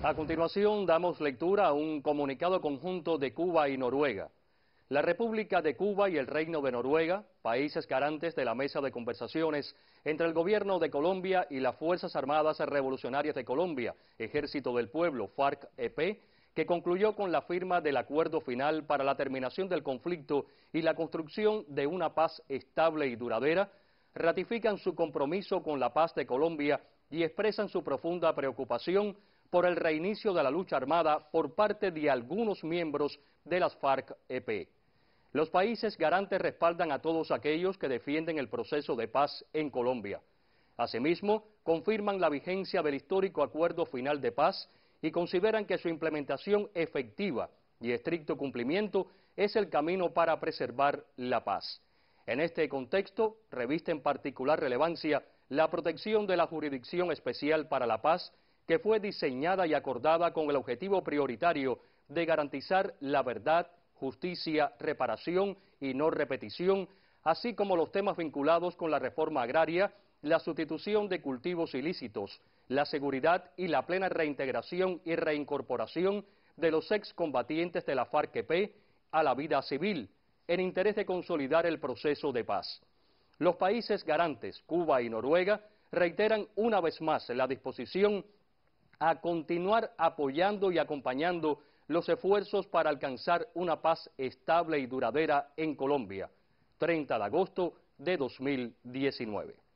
A continuación, damos lectura a un comunicado conjunto de Cuba y Noruega. La República de Cuba y el Reino de Noruega, países garantes de la mesa de conversaciones entre el Gobierno de Colombia y las Fuerzas Armadas Revolucionarias de Colombia, Ejército del Pueblo, FARC-EP, que concluyó con la firma del acuerdo final para la terminación del conflicto y la construcción de una paz estable y duradera, ratifican su compromiso con la paz de Colombia y expresan su profunda preocupación por el reinicio de la lucha armada por parte de algunos miembros de las FARC-EP. Los países garantes respaldan a todos aquellos que defienden el proceso de paz en Colombia. Asimismo, confirman la vigencia del histórico Acuerdo Final de Paz y consideran que su implementación efectiva y estricto cumplimiento es el camino para preservar la paz. En este contexto, reviste en particular relevancia la protección de la Jurisdicción Especial para la Paz que fue diseñada y acordada con el objetivo prioritario de garantizar la verdad, justicia, reparación y no repetición, así como los temas vinculados con la reforma agraria, la sustitución de cultivos ilícitos, la seguridad y la plena reintegración y reincorporación de los excombatientes de la FARC-EP a la vida civil, en interés de consolidar el proceso de paz. Los países garantes, Cuba y Noruega, reiteran una vez más la disposición a continuar apoyando y acompañando los esfuerzos para alcanzar una paz estable y duradera en Colombia, 30 de agosto de 2019.